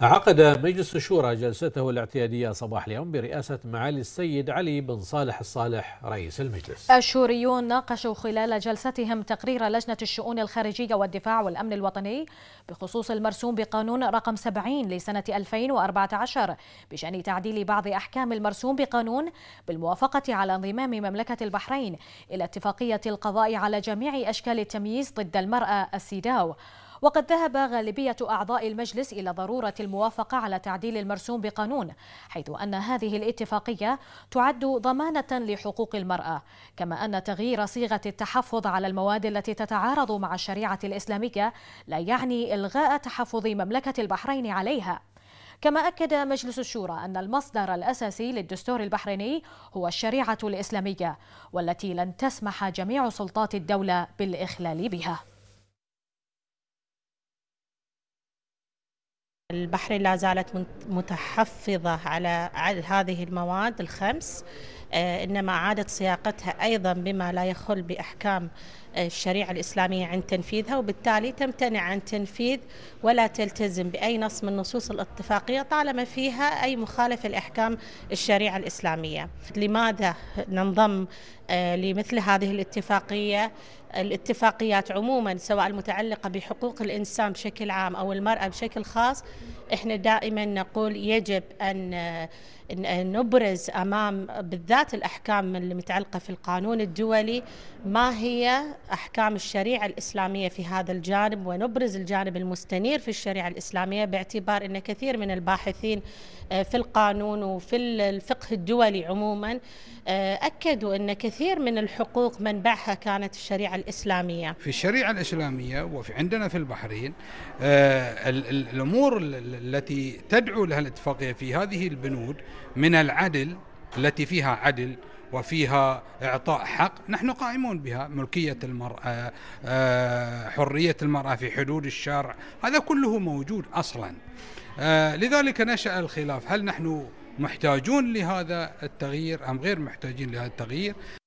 عقد مجلس الشورى جلسته الاعتيادية صباح اليوم برئاسة معالي السيد علي بن صالح الصالح رئيس المجلس الشوريون ناقشوا خلال جلستهم تقرير لجنة الشؤون الخارجية والدفاع والأمن الوطني بخصوص المرسوم بقانون رقم 70 لسنة 2014 بشأن تعديل بعض أحكام المرسوم بقانون بالموافقة على انضمام مملكة البحرين إلى اتفاقية القضاء على جميع أشكال التمييز ضد المرأة السيداو وقد ذهب غالبية أعضاء المجلس إلى ضرورة الموافقة على تعديل المرسوم بقانون حيث أن هذه الاتفاقية تعد ضمانة لحقوق المرأة كما أن تغيير صيغة التحفظ على المواد التي تتعارض مع الشريعة الإسلامية لا يعني إلغاء تحفظ مملكة البحرين عليها كما أكد مجلس الشورى أن المصدر الأساسي للدستور البحريني هو الشريعة الإسلامية والتي لن تسمح جميع سلطات الدولة بالإخلال بها البحر لا زالت متحفظة على هذه المواد الخمس آه، إنما عادت صياغتها أيضا بما لا يخل بأحكام آه، الشريعة الإسلامية عن تنفيذها وبالتالي تمتنع عن تنفيذ ولا تلتزم بأي نص من نصوص الاتفاقية طالما فيها أي مخالفة لأحكام الشريعة الإسلامية لماذا ننضم آه، لمثل هذه الاتفاقية الاتفاقيات عموما سواء المتعلقة بحقوق الإنسان بشكل عام أو المرأة بشكل خاص إحنا دائما نقول يجب أن نبرز أمام بالذات الأحكام المتعلقة في القانون الدولي ما هي أحكام الشريعة الإسلامية في هذا الجانب ونبرز الجانب المستنير في الشريعة الإسلامية باعتبار أن كثير من الباحثين آه، في القانون وفي الفقه الدولي عموما آه، أكدوا أن كثير من الحقوق منبعها كانت الشريعة الإسلامية في الشريعة الإسلامية وفي عندنا في البحرين آه الأمور التي تدعو لها الاتفاقية في هذه البنود من العدل التي فيها عدل وفيها إعطاء حق نحن قائمون بها ملكية المرأة آه، آه، حرية المرأة في حدود الشرع هذا كله موجود أصلا آه، لذلك نشأ الخلاف هل نحن محتاجون لهذا التغيير أم غير محتاجين لهذا التغيير